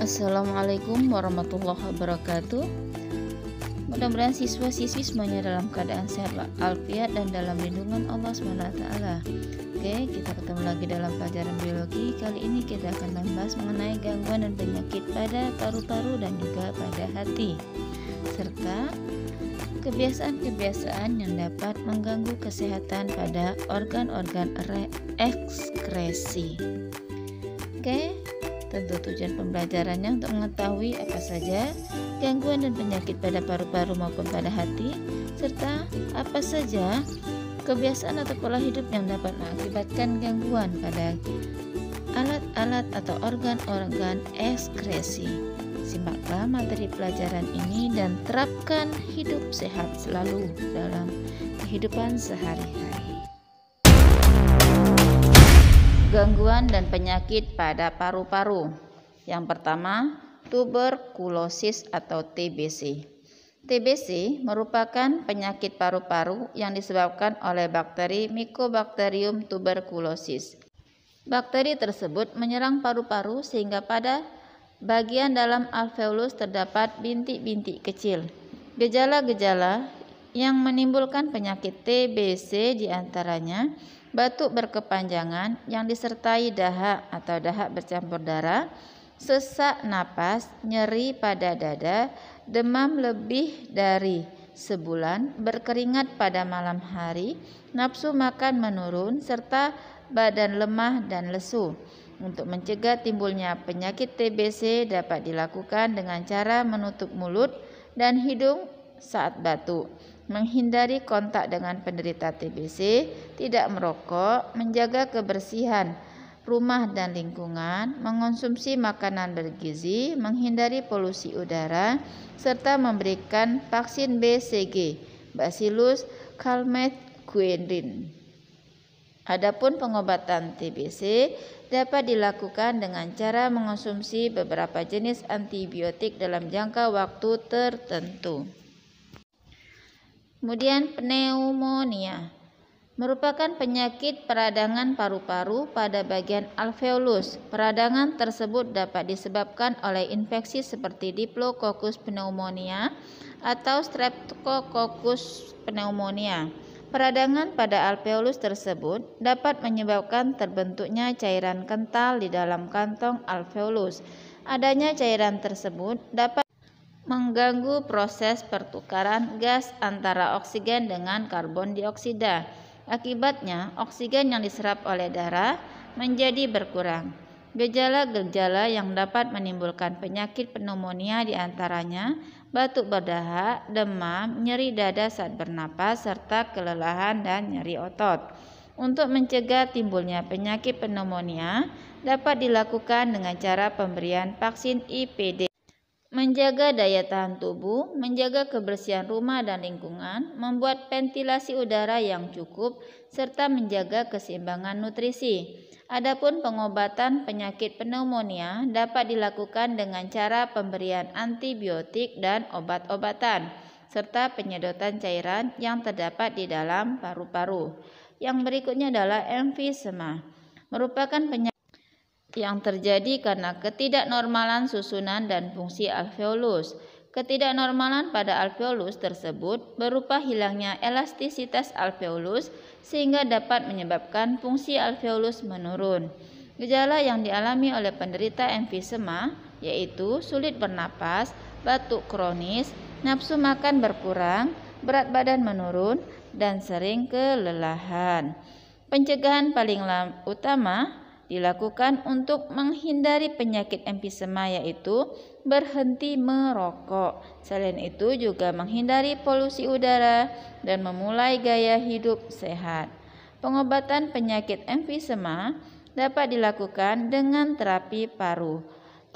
Assalamualaikum warahmatullahi wabarakatuh Mudah-mudahan siswa-siswi semuanya dalam keadaan sehat walafiat dan dalam lindungan Allah SWT Oke, kita ketemu lagi dalam pelajaran biologi Kali ini kita akan membahas mengenai gangguan dan penyakit pada paru-paru dan juga pada hati Serta kebiasaan-kebiasaan yang dapat mengganggu kesehatan pada organ-organ ekskresi Oke, Tentu tujuan pembelajarannya untuk mengetahui apa saja gangguan dan penyakit pada paru-paru maupun pada hati serta apa saja kebiasaan atau pola hidup yang dapat mengakibatkan gangguan pada alat-alat atau organ-organ ekskresi. Simaklah materi pelajaran ini dan terapkan hidup sehat selalu dalam kehidupan sehari-hari. Gangguan dan penyakit pada paru-paru. Yang pertama, tuberkulosis atau TBC. TBC merupakan penyakit paru-paru yang disebabkan oleh bakteri Mycobacterium tuberculosis. Bakteri tersebut menyerang paru-paru sehingga pada bagian dalam alveolus terdapat bintik-bintik kecil. Gejala-gejala yang menimbulkan penyakit TBC diantaranya batuk berkepanjangan yang disertai dahak atau dahak bercampur darah, sesak napas, nyeri pada dada, demam lebih dari sebulan, berkeringat pada malam hari, nafsu makan menurun, serta badan lemah dan lesu. Untuk mencegah timbulnya penyakit TBC dapat dilakukan dengan cara menutup mulut dan hidung saat batuk menghindari kontak dengan penderita TBC, tidak merokok, menjaga kebersihan rumah dan lingkungan, mengonsumsi makanan bergizi, menghindari polusi udara, serta memberikan vaksin BCG, Bacillus calmette-guerin. Adapun pengobatan TBC dapat dilakukan dengan cara mengonsumsi beberapa jenis antibiotik dalam jangka waktu tertentu. Kemudian pneumonia merupakan penyakit peradangan paru-paru pada bagian alveolus. Peradangan tersebut dapat disebabkan oleh infeksi seperti Diplococcus pneumonia atau Streptococcus pneumonia. Peradangan pada alveolus tersebut dapat menyebabkan terbentuknya cairan kental di dalam kantong alveolus. Adanya cairan tersebut dapat mengganggu proses pertukaran gas antara oksigen dengan karbon dioksida. Akibatnya, oksigen yang diserap oleh darah menjadi berkurang. Gejala-gejala yang dapat menimbulkan penyakit pneumonia diantaranya batuk berdahak, demam, nyeri dada saat bernapas, serta kelelahan dan nyeri otot. Untuk mencegah timbulnya penyakit pneumonia dapat dilakukan dengan cara pemberian vaksin IPD menjaga daya tahan tubuh, menjaga kebersihan rumah dan lingkungan, membuat ventilasi udara yang cukup, serta menjaga keseimbangan nutrisi. Adapun pengobatan penyakit pneumonia dapat dilakukan dengan cara pemberian antibiotik dan obat-obatan, serta penyedotan cairan yang terdapat di dalam paru-paru. Yang berikutnya adalah emfisema, merupakan penyakit yang terjadi karena ketidaknormalan susunan dan fungsi alveolus. Ketidaknormalan pada alveolus tersebut berupa hilangnya elastisitas alveolus sehingga dapat menyebabkan fungsi alveolus menurun. Gejala yang dialami oleh penderita emfisema yaitu sulit bernapas, batuk kronis, nafsu makan berkurang, berat badan menurun, dan sering kelelahan. Pencegahan paling utama dilakukan untuk menghindari penyakit emfisema yaitu berhenti merokok. Selain itu juga menghindari polusi udara dan memulai gaya hidup sehat. Pengobatan penyakit emfisema dapat dilakukan dengan terapi paru,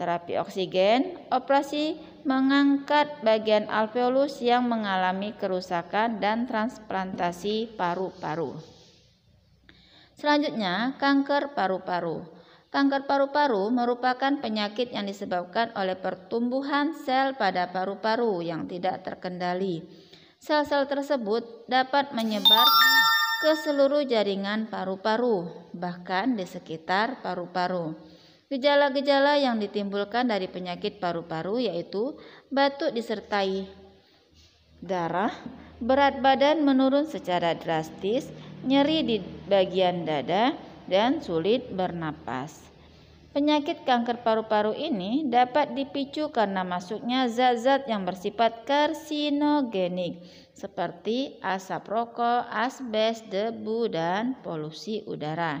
terapi oksigen, operasi mengangkat bagian alveolus yang mengalami kerusakan dan transplantasi paru-paru. Selanjutnya, kanker paru-paru. Kanker paru-paru merupakan penyakit yang disebabkan oleh pertumbuhan sel pada paru-paru yang tidak terkendali. Sel-sel tersebut dapat menyebar ke seluruh jaringan paru-paru, bahkan di sekitar paru-paru. Gejala-gejala yang ditimbulkan dari penyakit paru-paru yaitu batuk disertai darah, berat badan menurun secara drastis, nyeri di bagian dada, dan sulit bernapas. Penyakit kanker paru-paru ini dapat dipicu karena masuknya zat-zat yang bersifat karsinogenik seperti asap rokok, asbes, debu, dan polusi udara.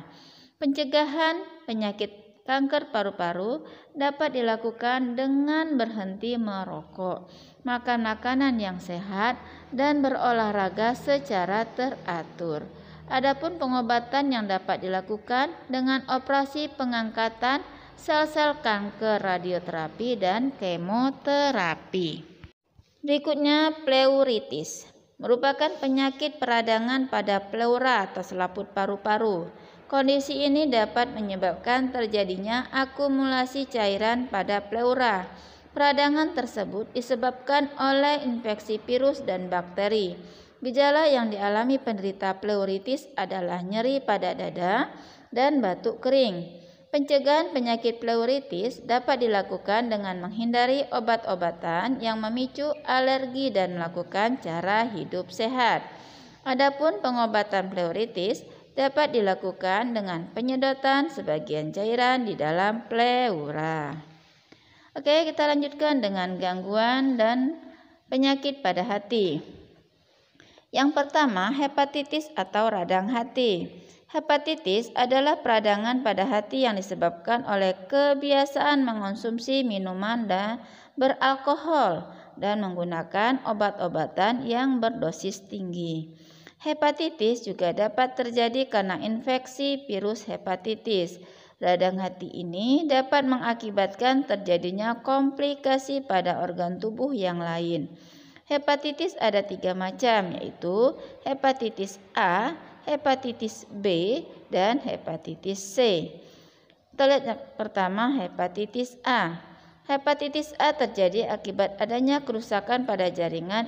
Pencegahan penyakit kanker paru-paru dapat dilakukan dengan berhenti merokok, makan makanan yang sehat, dan berolahraga secara teratur. Adapun pengobatan yang dapat dilakukan dengan operasi pengangkatan sel-sel kanker radioterapi dan kemoterapi. Berikutnya pleuritis. Merupakan penyakit peradangan pada pleura atau selaput paru-paru. Kondisi ini dapat menyebabkan terjadinya akumulasi cairan pada pleura. Peradangan tersebut disebabkan oleh infeksi virus dan bakteri. Gejala yang dialami penderita pleuritis adalah nyeri pada dada dan batuk kering. Pencegahan penyakit pleuritis dapat dilakukan dengan menghindari obat-obatan yang memicu alergi dan melakukan cara hidup sehat. Adapun pengobatan pleuritis dapat dilakukan dengan penyedotan sebagian cairan di dalam pleura. Oke, kita lanjutkan dengan gangguan dan penyakit pada hati. Yang pertama, hepatitis atau radang hati. Hepatitis adalah peradangan pada hati yang disebabkan oleh kebiasaan mengonsumsi minuman dan beralkohol dan menggunakan obat-obatan yang berdosis tinggi. Hepatitis juga dapat terjadi karena infeksi virus hepatitis. Radang hati ini dapat mengakibatkan terjadinya komplikasi pada organ tubuh yang lain. Hepatitis ada tiga macam yaitu hepatitis A, hepatitis B, dan hepatitis C. Kita lihat yang pertama hepatitis A. Hepatitis A terjadi akibat adanya kerusakan pada jaringan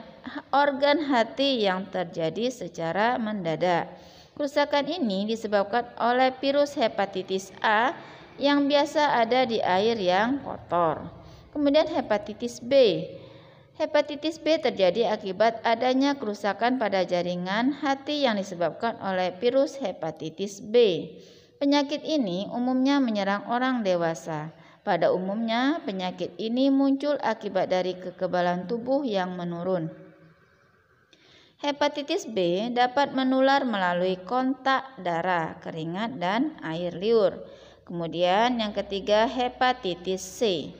organ hati yang terjadi secara mendadak. Kerusakan ini disebabkan oleh virus hepatitis A yang biasa ada di air yang kotor. Kemudian hepatitis B. Hepatitis B terjadi akibat adanya kerusakan pada jaringan hati yang disebabkan oleh virus hepatitis B. Penyakit ini umumnya menyerang orang dewasa. Pada umumnya, penyakit ini muncul akibat dari kekebalan tubuh yang menurun. Hepatitis B dapat menular melalui kontak darah, keringat, dan air liur. Kemudian, yang ketiga, hepatitis C.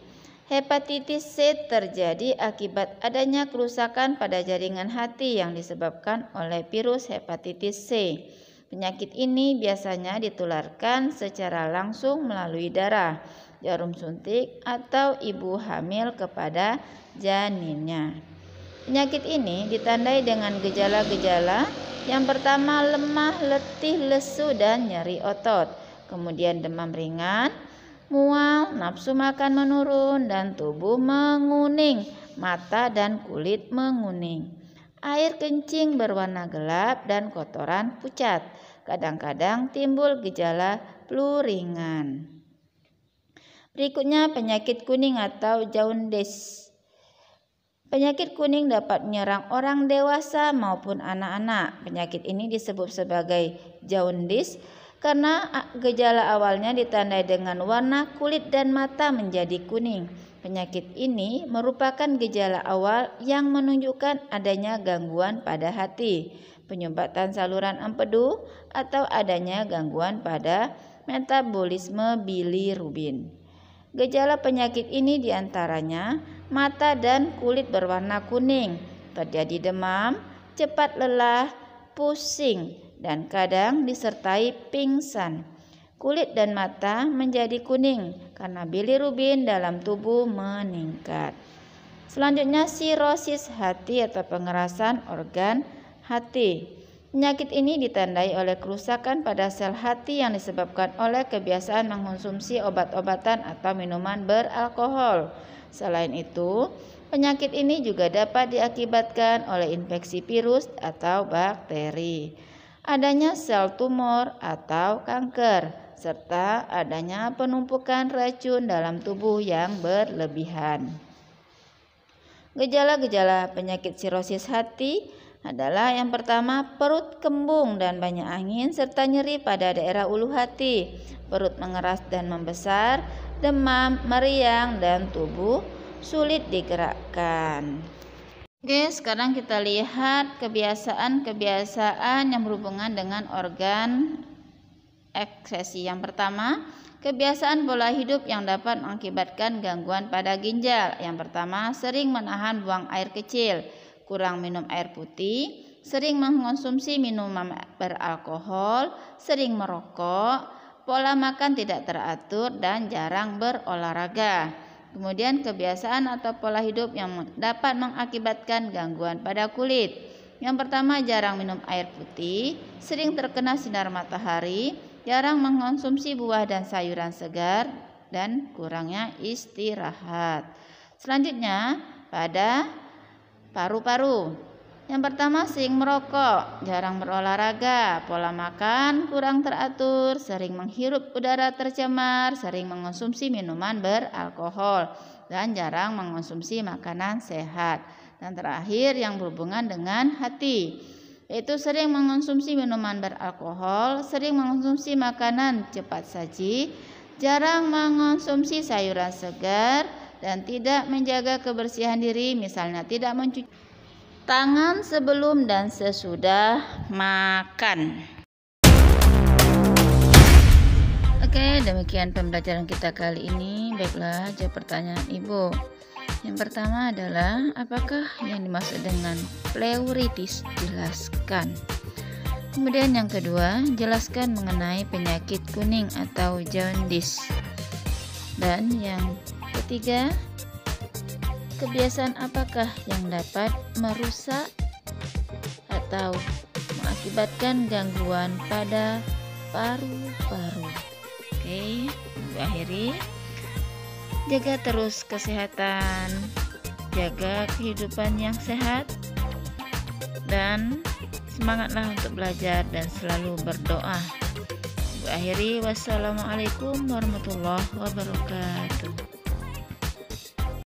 Hepatitis C terjadi akibat adanya kerusakan pada jaringan hati yang disebabkan oleh virus hepatitis C. Penyakit ini biasanya ditularkan secara langsung melalui darah, jarum suntik, atau ibu hamil kepada janinnya. Penyakit ini ditandai dengan gejala-gejala yang pertama lemah, letih, lesu, dan nyeri otot, kemudian demam ringan, mual, nafsu makan menurun, dan tubuh menguning, mata dan kulit menguning. Air kencing berwarna gelap dan kotoran pucat. Kadang-kadang timbul gejala flu ringan. Berikutnya penyakit kuning atau jaundice. Penyakit kuning dapat menyerang orang dewasa maupun anak-anak. Penyakit ini disebut sebagai jaundice karena gejala awalnya ditandai dengan warna kulit dan mata menjadi kuning. Penyakit ini merupakan gejala awal yang menunjukkan adanya gangguan pada hati, penyumbatan saluran empedu, atau adanya gangguan pada metabolisme bilirubin. Gejala penyakit ini diantaranya mata dan kulit berwarna kuning, terjadi demam, cepat lelah, pusing, dan kadang disertai pingsan. Kulit dan mata menjadi kuning karena bilirubin dalam tubuh meningkat. Selanjutnya sirosis hati atau pengerasan organ hati. Penyakit ini ditandai oleh kerusakan pada sel hati yang disebabkan oleh kebiasaan mengonsumsi obat-obatan atau minuman beralkohol. Selain itu, penyakit ini juga dapat diakibatkan oleh infeksi virus atau bakteri adanya sel tumor atau kanker, serta adanya penumpukan racun dalam tubuh yang berlebihan. Gejala-gejala penyakit sirosis hati adalah yang pertama perut kembung dan banyak angin serta nyeri pada daerah ulu hati, perut mengeras dan membesar, demam, meriang dan tubuh sulit digerakkan. Oke, sekarang kita lihat kebiasaan-kebiasaan yang berhubungan dengan organ ekskresi. Yang pertama, kebiasaan pola hidup yang dapat mengakibatkan gangguan pada ginjal. Yang pertama, sering menahan buang air kecil, kurang minum air putih, sering mengonsumsi minuman beralkohol, sering merokok, pola makan tidak teratur, dan jarang berolahraga. Kemudian kebiasaan atau pola hidup yang dapat mengakibatkan gangguan pada kulit. Yang pertama jarang minum air putih, sering terkena sinar matahari, jarang mengonsumsi buah dan sayuran segar, dan kurangnya istirahat. Selanjutnya pada paru-paru. Yang pertama sering merokok, jarang berolahraga, pola makan kurang teratur, sering menghirup udara tercemar, sering mengonsumsi minuman beralkohol, dan jarang mengonsumsi makanan sehat. Dan terakhir yang berhubungan dengan hati, yaitu sering mengonsumsi minuman beralkohol, sering mengonsumsi makanan cepat saji, jarang mengonsumsi sayuran segar, dan tidak menjaga kebersihan diri, misalnya tidak mencuci tangan sebelum dan sesudah makan. Oke, demikian pembelajaran kita kali ini. Baiklah, jawab pertanyaan Ibu. Yang pertama adalah apakah yang dimaksud dengan pleuritis? Jelaskan. Kemudian yang kedua, jelaskan mengenai penyakit kuning atau jaundice. Dan yang ketiga, kebiasaan apakah yang dapat merusak atau mengakibatkan gangguan pada paru-paru. Oke, akhiri. Jaga terus kesehatan, jaga kehidupan yang sehat, dan semangatlah untuk belajar dan selalu berdoa. Akhiri, wassalamualaikum warahmatullahi wabarakatuh.